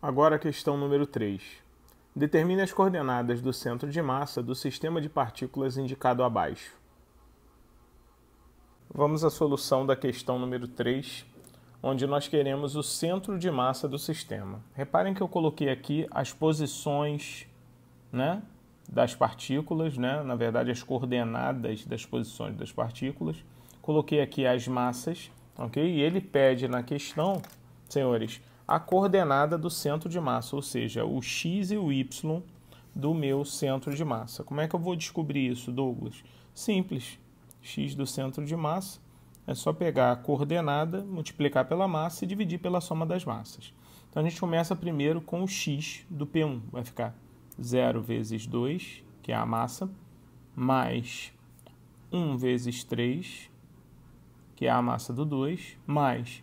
Agora a questão número 3. Determine as coordenadas do centro de massa do sistema de partículas indicado abaixo. Vamos à solução da questão número 3, onde nós queremos o centro de massa do sistema. Reparem que eu coloquei aqui as posições né, das partículas, né, na verdade as coordenadas das posições das partículas. Coloquei aqui as massas, ok? E ele pede na questão, senhores, a coordenada do centro de massa, ou seja, o x e o y do meu centro de massa. Como é que eu vou descobrir isso, Douglas? Simples. x do centro de massa é só pegar a coordenada, multiplicar pela massa e dividir pela soma das massas. Então a gente começa primeiro com o x do P1, vai ficar 0 vezes 2, que é a massa, mais 1 vezes 3, que é a massa do 2, mais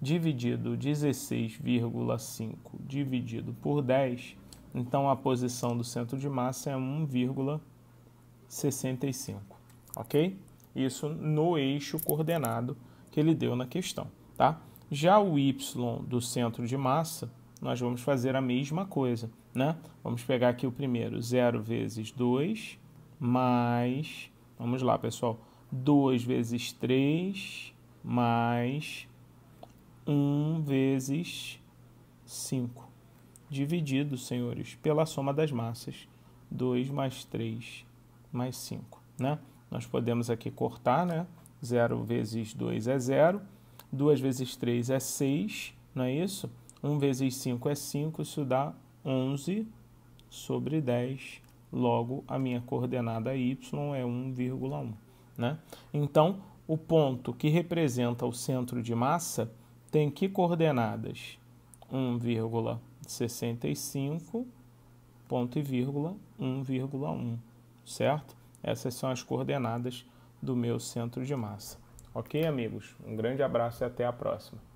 dividido 16,5 dividido por 10, então a posição do centro de massa é 1,65, ok? Isso no eixo coordenado que ele deu na questão, tá? Já o y do centro de massa, nós vamos fazer a mesma coisa, né? Vamos pegar aqui o primeiro, 0 vezes 2, mais, vamos lá pessoal, 2 vezes 3, mais 1 vezes 5, dividido, senhores, pela soma das massas, 2 mais 3 mais 5, né? Nós podemos aqui cortar, né? 0 vezes 2 é 0, 2 vezes 3 é 6, não é isso? 1 vezes 5 é 5, isso dá 11 sobre 10. Logo, a minha coordenada y é 1,1. Né? Então, o ponto que representa o centro de massa tem que coordenadas? 1,65 ponto e vírgula 1,1, certo? Essas são as coordenadas do meu centro de massa. Ok, amigos? Um grande abraço e até a próxima.